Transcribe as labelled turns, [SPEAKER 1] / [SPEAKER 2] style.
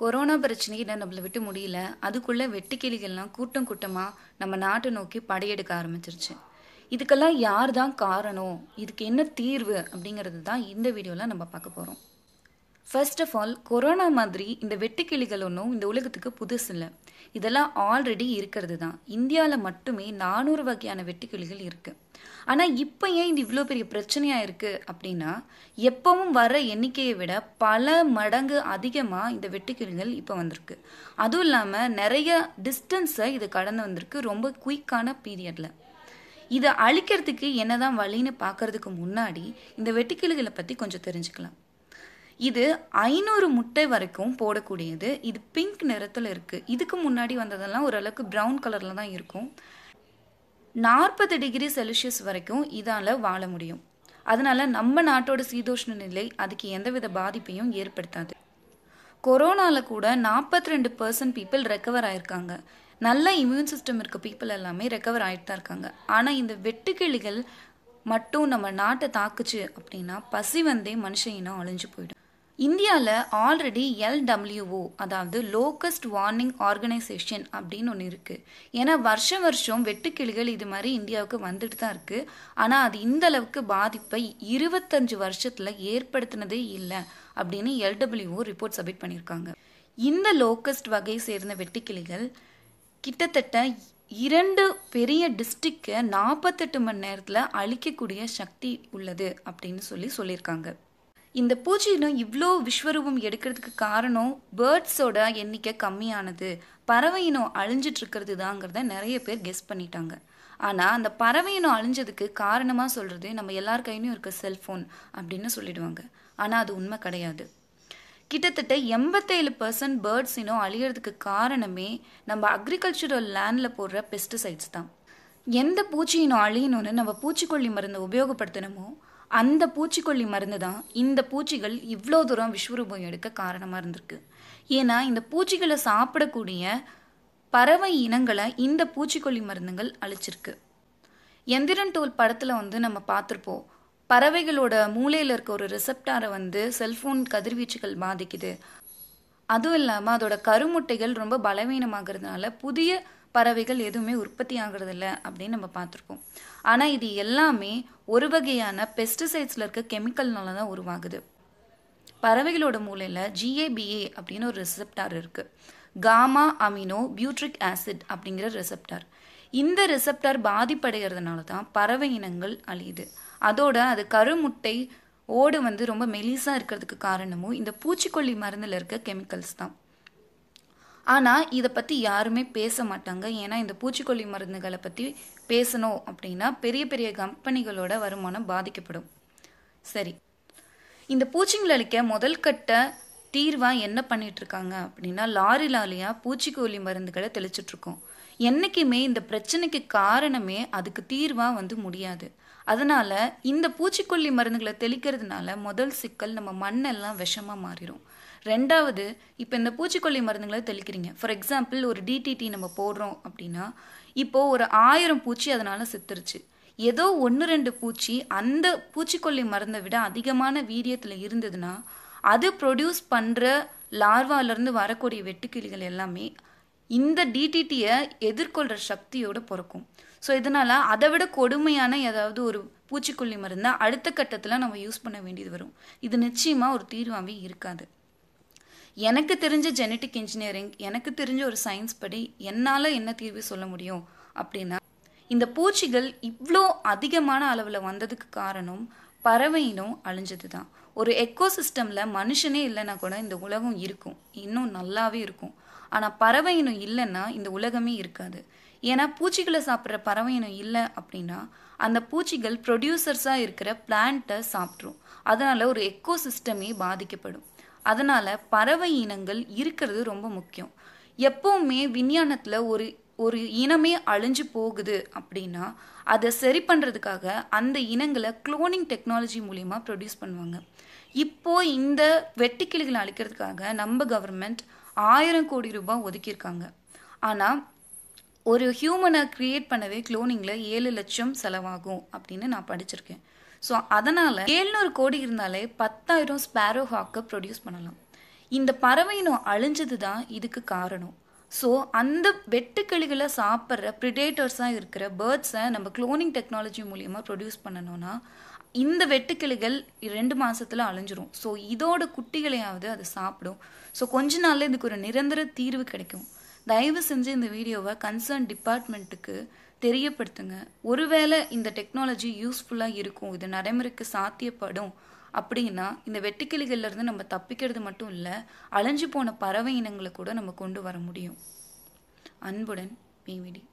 [SPEAKER 1] corona பிரச்சனையில் நம்மளை விட்டு முடியல அதுக்குள்ளே வெட்டுக்கிளிகள்லாம் கூட்டம் கூட்டமாக நம்ம நாட்டை நோக்கி படையெடுக்க ஆரம்பிச்சிருச்சு இதுக்கெல்லாம் யார் தான் காரணம் இதுக்கு என்ன தீர்வு அப்படிங்கிறது தான் இந்த வீடியோவில் நம்ம பார்க்க போகிறோம் ஃபர்ஸ்ட் ஆஃப் ஆல் கொரோனா மாதிரி இந்த வெட்டுக்கிளிகள் ஒன்றும் இந்த உலகத்துக்கு புதுசு இல்லை இதெல்லாம் ஆல்ரெடி இருக்கிறது தான் இந்தியாவில் மட்டுமே நானூறு வகையான வெட்டுக்கிளிகள் இருக்குது ஆனால் இப்போ ஏன் இது இவ்வளோ பெரிய பிரச்சனையாக இருக்குது அப்படின்னா எப்பவும் வர எண்ணிக்கையை விட பல மடங்கு அதிகமாக இந்த வெட்டுக்கிளிகள் இப்போ வந்திருக்கு அதுவும் இல்லாமல் நிறைய டிஸ்டன்ஸை இது கடந்து வந்திருக்கு ரொம்ப குயிக்கான பீரியடில் இதை அழிக்கிறதுக்கு என்னதான் வழின்னு பார்க்கறதுக்கு முன்னாடி இந்த வெட்டுக்கிளிகளை பற்றி கொஞ்சம் தெரிஞ்சுக்கலாம் இது ஐநூறு முட்டை வரைக்கும் போடக்கூடியது இது பிங்க் நிறத்தில் இருக்குது இதுக்கு முன்னாடி வந்ததெல்லாம் ஓரளவுக்கு ப்ரௌன் கலரில் தான் இருக்கும் நாற்பது டிகிரி செல்சியஸ் வரைக்கும் இதால் வாழ முடியும் அதனால் நம்ம நாட்டோட சீதோஷ்ண நிலை அதுக்கு எந்தவித பாதிப்பையும் ஏற்படுத்தாது கொரோனாவில் கூட நாற்பத்தி ரெண்டு பர்சன்ட் பீப்புள் ரெக்கவர் ஆயிருக்காங்க நல்ல இம்யூன் சிஸ்டம் இருக்க பீப்புள் எல்லாமே ரெக்கவர் ஆகிட்டு தான் இருக்காங்க ஆனால் இந்த வெட்டுக்கிளிகள் மட்டும் நம்ம நாட்டை தாக்குச்சு அப்படின்னா பசி வந்தே மனுஷன் அழிஞ்சு போயிடும் இந்தியாவில் ஆல்ரெடி எல்டபிள்யூஓ அதாவது லோக்கஸ்ட் வார்னிங் ஆர்கனைசேஷன் அப்படின்னு ஒன்று இருக்குது ஏன்னா வருஷம் வருஷம் வெட்டுக்கிளிகள் இது மாதிரி இந்தியாவுக்கு வந்துட்டு தான் இருக்குது ஆனால் அது இந்த அளவுக்கு பாதிப்பை இருபத்தஞ்சு வருஷத்தில் ஏற்படுத்தினதே இல்லை அப்படின்னு எல்டபிள்யூஓ ரிப்போர்ட் சப்மிட் பண்ணியிருக்காங்க இந்த லோக்கஸ்ட் வகை சேர்ந்த வெட்டுக்கிளிகள் கிட்டத்தட்ட இரண்டு பெரிய டிஸ்ட்ரிக்கை நாற்பத்தெட்டு மணி நேரத்தில் அழிக்கக்கூடிய சக்தி உள்ளது அப்படின்னு சொல்லி சொல்லியிருக்காங்க இந்த பூச்சியினம் இவ்வளோ விஸ்வரூபம் எடுக்கிறதுக்கு காரணம் பேர்ட்ஸோட எண்ணிக்கை கம்மியானது பறவை இனம் தாங்கிறத நிறைய பேர் கெஸ் பண்ணிட்டாங்க ஆனால் அந்த பறவை இனம் அழிஞ்சதுக்கு காரணமாக சொல்கிறது நம்ம எல்லார் கையிலையும் இருக்க செல்ஃபோன் அப்படின்னு சொல்லிடுவாங்க ஆனால் அது உண்மை கிடையாது கிட்டத்தட்ட எண்பத்தேழு பர்சன்ட் பேர்ட்ஸ் இனம் அழியறதுக்கு காரணமே நம்ம அக்ரிகல்ச்சரல் லேண்டில் போடுற பெஸ்டிசைட்ஸ் தான் எந்த பூச்சியினும் அழியணும்னு நம்ம பூச்சிக்கொல்லி மருந்தை உபயோகப்படுத்தினோமோ அந்த பூச்சிக்கொல்லி மருந்து தான் இந்த பூச்சிகள் இவ்வளோ தூரம் விஸ்வரூபம் எடுக்க காரணமாக இருந்திருக்கு ஏன்னா இந்த பூச்சிகளை சாப்பிடக்கூடிய பறவை இனங்களை இந்த பூச்சிக்கொல்லி மருந்துகள் அழிச்சிருக்கு எந்திரன் டோல் படத்தில் வந்து நம்ம பார்த்துருப்போம் பறவைகளோட மூளையில் இருக்க ஒரு ரிசப்டாரை வந்து செல்ஃபோன் கதிர்வீச்சுகள் பாதிக்குது அதுவும் இல்லாமல் அதோட கருமுட்டைகள் ரொம்ப பலவீனமாகிறதுனால புதிய பறவைகள் எதுவுமே உற்பத்தி ஆகுறதில்ல அப்படின்னு நம்ம பார்த்துருக்கோம் ஆனால் இது எல்லாமே ஒரு வகையான பெஸ்டிசைட்ஸில் இருக்க கெமிக்கல்னால தான் உருவாகுது பறவைகளோட மூலையில் ஜிஏபிஏ அப்படின்னு ஒரு ரிசெப்டார் இருக்குது காமா அமினோ பியூட்ரிக் ஆசிட் அப்படிங்கிற ரிசெப்டார் இந்த ரிசெப்டார் பாதிப்படைகிறதுனால தான் பறவை இனங்கள் அழியுது அதோட அது கருமுட்டை ஓடு வந்து ரொம்ப மெலிசாக இருக்கிறதுக்கு காரணமும் இந்த பூச்சிக்கொல்லி மருந்தில் இருக்க கெமிக்கல்ஸ் தான் ஆனால் இதை பற்றி யாருமே பேச மாட்டாங்க ஏன்னா இந்த பூச்சிக்கொல்லி மருந்துகளை பற்றி பேசணும் அப்படின்னா பெரிய பெரிய கம்பெனிகளோட வருமானம் பாதிக்கப்படும் சரி இந்த பூச்சிங்களை அழிக்க முதல் கட்ட தீர்வாக என்ன பண்ணிகிட்ருக்காங்க அப்படின்னா லாரி லாரியாக பூச்சிக்கொல்லி மருந்துகளை தெளிச்சிட்ருக்கோம் என்றைக்குமே இந்த பிரச்சனைக்கு காரணமே அதுக்கு தீர்வாக வந்து முடியாது அதனால் இந்த பூச்சிக்கொல்லி மருந்துகளை தெளிக்கிறதுனால முதல் சிக்கல் நம்ம மண்ணெல்லாம் விஷமாக மாறிடும் ரெண்டாவது இப்போ இந்த பூச்சிக்கொல்லி மருந்துங்களை தெளிக்கிறீங்க ஃபார் எக்ஸாம்பிள் ஒரு டிடிடி நம்ம போடுறோம் அப்படின்னா இப்போது ஒரு ஆயிரம் பூச்சி அதனால் செத்துருச்சு ஏதோ ஒன்று ரெண்டு பூச்சி அந்த பூச்சிக்கொல்லி மருந்தை விட அதிகமான வீரியத்தில் இருந்ததுன்னா அது ப்ரொடியூஸ் பண்ணுற லார்வாலேருந்து வரக்கூடிய வெட்டுக்கிளிகள் எல்லாமே இந்த டிடிடியை எதிர்கொள்கிற சக்தியோடு பிறக்கும் ஸோ இதனால் அதை விட கொடுமையான ஏதாவது ஒரு பூச்சிக்கொல்லி மருந்தை அடுத்த கட்டத்தில் நம்ம யூஸ் பண்ண வேண்டியது வரும் இது நிச்சயமாக ஒரு தீர்வாகவே இருக்காது எனக்கு தெரிஞ்ச ஜெனட்டிக் இன்ஜினியரிங் எனக்கு தெரிஞ்ச ஒரு சயின்ஸ் படி என்னால் என்ன தீர்வு சொல்ல முடியும் அப்படின்னா இந்த பூச்சிகள் இவ்வளோ அதிகமான அளவில் வந்ததுக்கு காரணம் பறவையினும் அழிஞ்சது தான் ஒரு சிஸ்டமில் மனுஷனே இல்லைன்னா கூட இந்த உலகம் இருக்கும் இன்னும் நல்லாவே இருக்கும் ஆனால் பறவையினும் இல்லைன்னா இந்த உலகமே இருக்காது ஏன்னா பூச்சிகளை சாப்பிட்ற இன்னும் இல்லை அப்படின்னா அந்த பூச்சிகள் ப்ரொடியூசர்ஸாக இருக்கிற பிளான்ட்டை சாப்பிட்ரும் அதனால் ஒரு எக்கோ சிஸ்டமே பாதிக்கப்படும் அதனால் பறவை இனங்கள் இருக்கிறது ரொம்ப முக்கியம் எப்போவுமே விஞ்ஞானத்தில் ஒரு ஒரு இனமே அழிஞ்சு போகுது அப்படின்னா அதை சரி பண்ணுறதுக்காக அந்த இனங்களை குளோனிங் டெக்னாலஜி மூலிமா ப்ரொடியூஸ் பண்ணுவாங்க இப்போது இந்த வெட்டிக்கிளிகளை அழிக்கிறதுக்காக நம்ம கவர்மெண்ட் ஆயிரம் கோடி ரூபாய் ஒதுக்கியிருக்காங்க ஆனால் ஒரு ஹியூமனை க்ரியேட் பண்ணவே குளோனிங்கில் ஏழு லட்சம் செலவாகும் அப்படின்னு நான் படிச்சிருக்கேன் ஸோ அதனால் ஏழ்நூறு கோடி இருந்தாலே பத்தாயிரம் ஸ்பேரோ ஹாக்கை ப்ரொடியூஸ் பண்ணலாம் இந்த பறவை இனம் அழிஞ்சது தான் இதுக்கு காரணம் ஸோ அந்த வெட்டுக்கிளிகளை சாப்பிட்ற ப்ரிடேட்டர்ஸாக இருக்கிற பேர்ட்ஸை நம்ம குளோனிங் டெக்னாலஜி மூலிமா ப்ரொடியூஸ் பண்ணணும்னா இந்த வெட்டுக்கிளிகள் ரெண்டு மாதத்தில் அழிஞ்சிரும் ஸோ இதோட குட்டிகளையாவது அது சாப்பிடும் ஸோ கொஞ்ச நாளில் இதுக்கு ஒரு நிரந்தர தீர்வு கிடைக்கும் தயவு செஞ்சு இந்த வீடியோவை கன்சர்ன் டிபார்ட்மெண்ட்டுக்கு தெரியப்படுத்துங்க ஒருவேளை இந்த டெக்னாலஜி யூஸ்ஃபுல்லாக இருக்கும் இது நடைமுறைக்கு சாத்தியப்படும் அப்படின்னா இந்த வெட்டுக்கிளிகள்லேருந்து நம்ம தப்பிக்கிறது மட்டும் இல்லை அழிஞ்சு போன பறவை இனங்களை கூட நம்ம கொண்டு வர முடியும் அன்புடன் பிவிடி